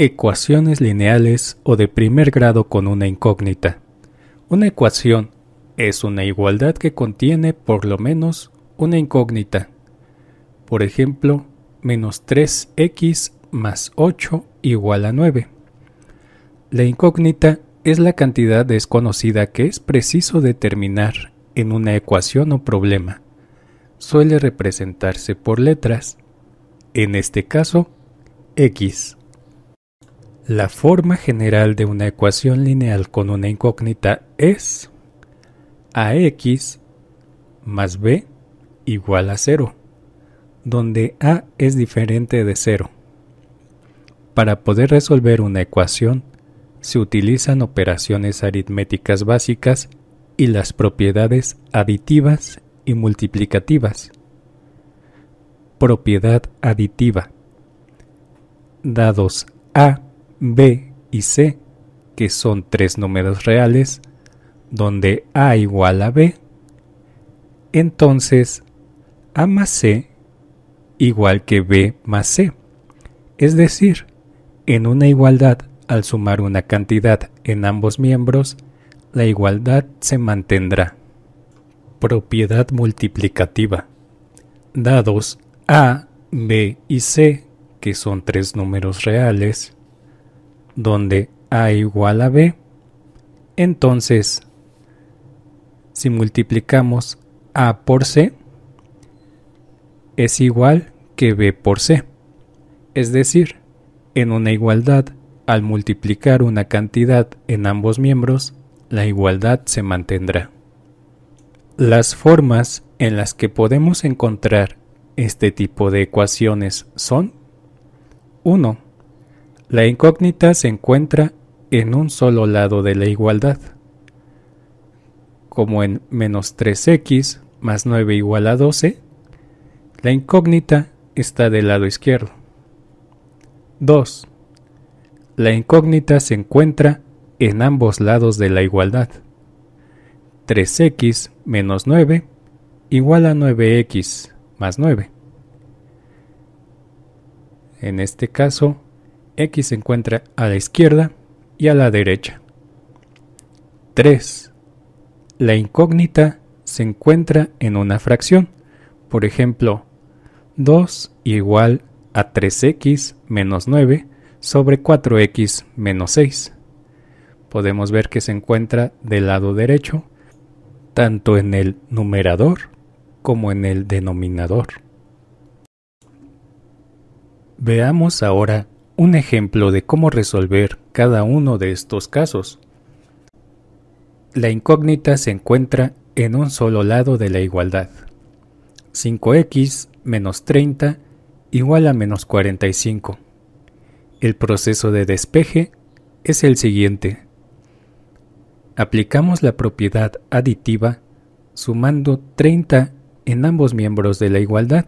ecuaciones lineales o de primer grado con una incógnita. Una ecuación es una igualdad que contiene por lo menos una incógnita. Por ejemplo, menos 3x más 8 igual a 9. La incógnita es la cantidad desconocida que es preciso determinar en una ecuación o problema. Suele representarse por letras. En este caso, x. La forma general de una ecuación lineal con una incógnita es ax más b igual a 0, donde a es diferente de 0. Para poder resolver una ecuación, se utilizan operaciones aritméticas básicas y las propiedades aditivas y multiplicativas. Propiedad aditiva. Dados a B y C, que son tres números reales, donde A igual a B, entonces A más C igual que B más C. Es decir, en una igualdad, al sumar una cantidad en ambos miembros, la igualdad se mantendrá. Propiedad multiplicativa. Dados A, B y C, que son tres números reales, donde A igual a B, entonces si multiplicamos A por C, es igual que B por C. Es decir, en una igualdad, al multiplicar una cantidad en ambos miembros, la igualdad se mantendrá. Las formas en las que podemos encontrar este tipo de ecuaciones son 1. La incógnita se encuentra en un solo lado de la igualdad, como en menos 3x más 9 igual a 12, la incógnita está del lado izquierdo. 2. La incógnita se encuentra en ambos lados de la igualdad. 3x menos 9 igual a 9x más 9. En este caso, X se encuentra a la izquierda y a la derecha. 3. La incógnita se encuentra en una fracción. Por ejemplo, 2 igual a 3x menos 9 sobre 4x menos 6. Podemos ver que se encuentra del lado derecho, tanto en el numerador como en el denominador. Veamos ahora un ejemplo de cómo resolver cada uno de estos casos. La incógnita se encuentra en un solo lado de la igualdad. 5x menos 30 igual a menos 45. El proceso de despeje es el siguiente. Aplicamos la propiedad aditiva sumando 30 en ambos miembros de la igualdad.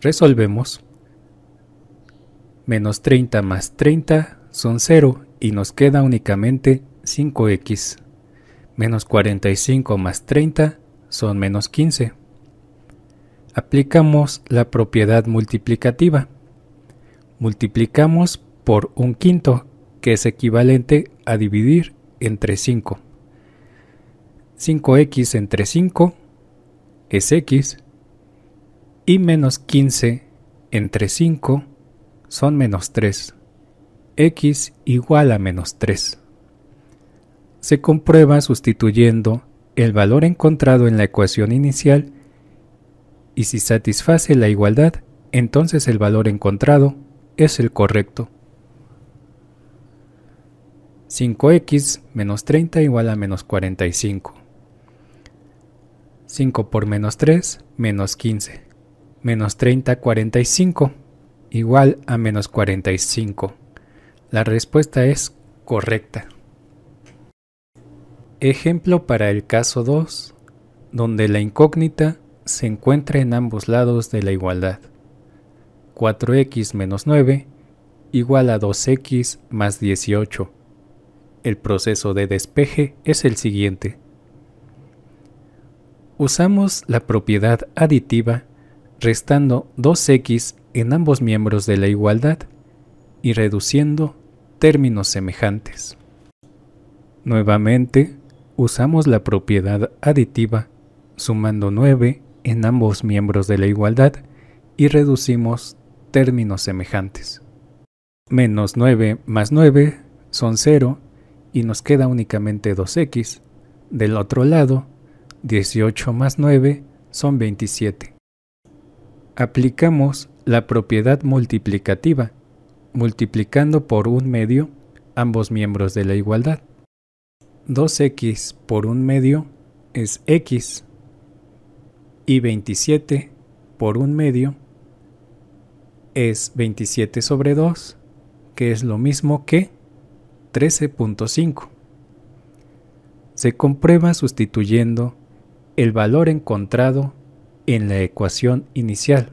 Resolvemos Menos 30 más 30 son 0 y nos queda únicamente 5x. Menos 45 más 30 son menos 15. Aplicamos la propiedad multiplicativa. Multiplicamos por un quinto, que es equivalente a dividir entre 5. 5x entre 5 es x y menos 15 entre 5 son menos 3. x igual a menos 3. Se comprueba sustituyendo el valor encontrado en la ecuación inicial y si satisface la igualdad, entonces el valor encontrado es el correcto. 5x menos 30 igual a menos 45. 5 por menos 3, menos 15. Menos 30, 45 igual a menos 45. La respuesta es correcta. Ejemplo para el caso 2, donde la incógnita se encuentra en ambos lados de la igualdad. 4x menos 9 igual a 2x más 18. El proceso de despeje es el siguiente. Usamos la propiedad aditiva restando 2x en ambos miembros de la igualdad y reduciendo términos semejantes. Nuevamente, usamos la propiedad aditiva sumando 9 en ambos miembros de la igualdad y reducimos términos semejantes. Menos 9 más 9 son 0 y nos queda únicamente 2x. Del otro lado, 18 más 9 son 27 aplicamos la propiedad multiplicativa, multiplicando por un medio ambos miembros de la igualdad. 2x por un medio es x y 27 por un medio es 27 sobre 2, que es lo mismo que 13.5. Se comprueba sustituyendo el valor encontrado en la ecuación inicial.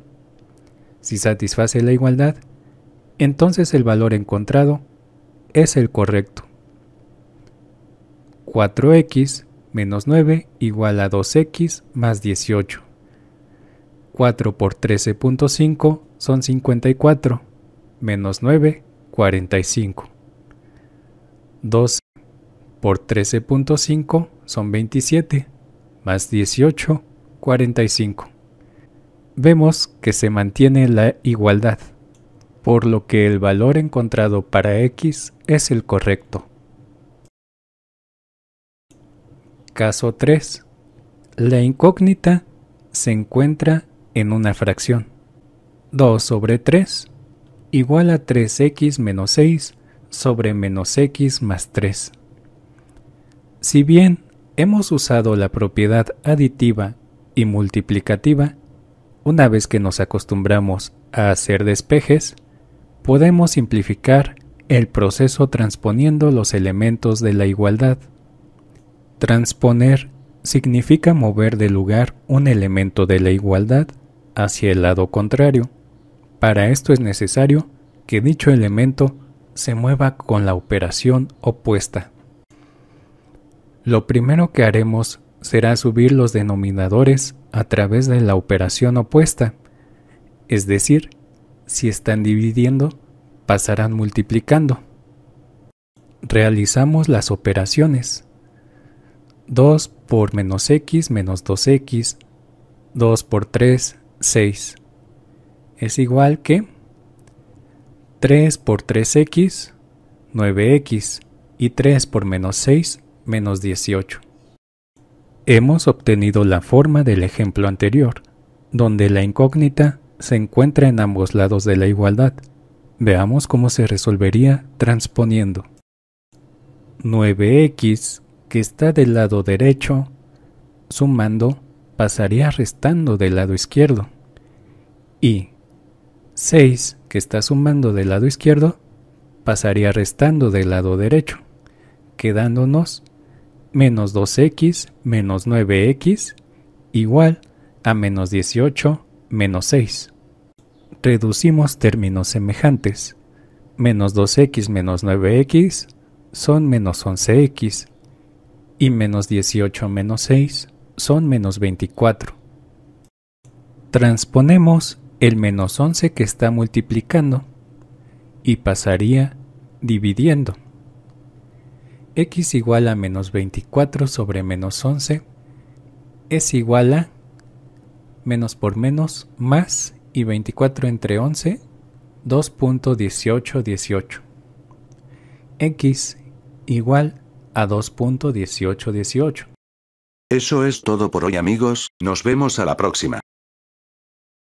Si satisface la igualdad, entonces el valor encontrado es el correcto. 4x menos 9 igual a 2x más 18. 4 por 13.5 son 54, menos 9, 45. 12 por 13.5 son 27, más 18, 45. Vemos que se mantiene la igualdad, por lo que el valor encontrado para x es el correcto. Caso 3. La incógnita se encuentra en una fracción. 2 sobre 3 igual a 3x menos 6 sobre menos x más 3. Si bien hemos usado la propiedad aditiva y multiplicativa, una vez que nos acostumbramos a hacer despejes, podemos simplificar el proceso transponiendo los elementos de la igualdad. Transponer significa mover de lugar un elemento de la igualdad hacia el lado contrario. Para esto es necesario que dicho elemento se mueva con la operación opuesta. Lo primero que haremos será subir los denominadores a través de la operación opuesta. Es decir, si están dividiendo, pasarán multiplicando. Realizamos las operaciones. 2 por menos x menos 2x, 2 por 3, 6. Es igual que 3 por 3x, 9x y 3 por menos 6, menos 18. Hemos obtenido la forma del ejemplo anterior, donde la incógnita se encuentra en ambos lados de la igualdad. Veamos cómo se resolvería transponiendo. 9x, que está del lado derecho, sumando, pasaría restando del lado izquierdo. Y 6, que está sumando del lado izquierdo, pasaría restando del lado derecho, quedándonos menos 2x menos 9x igual a menos 18 menos 6. Reducimos términos semejantes. Menos 2x menos 9x son menos 11x y menos 18 menos 6 son menos 24. Transponemos el menos 11 que está multiplicando y pasaría dividiendo x igual a menos 24 sobre menos 11 es igual a menos por menos más y 24 entre 11 2.1818 x igual a 2.1818 Eso es todo por hoy amigos, nos vemos a la próxima.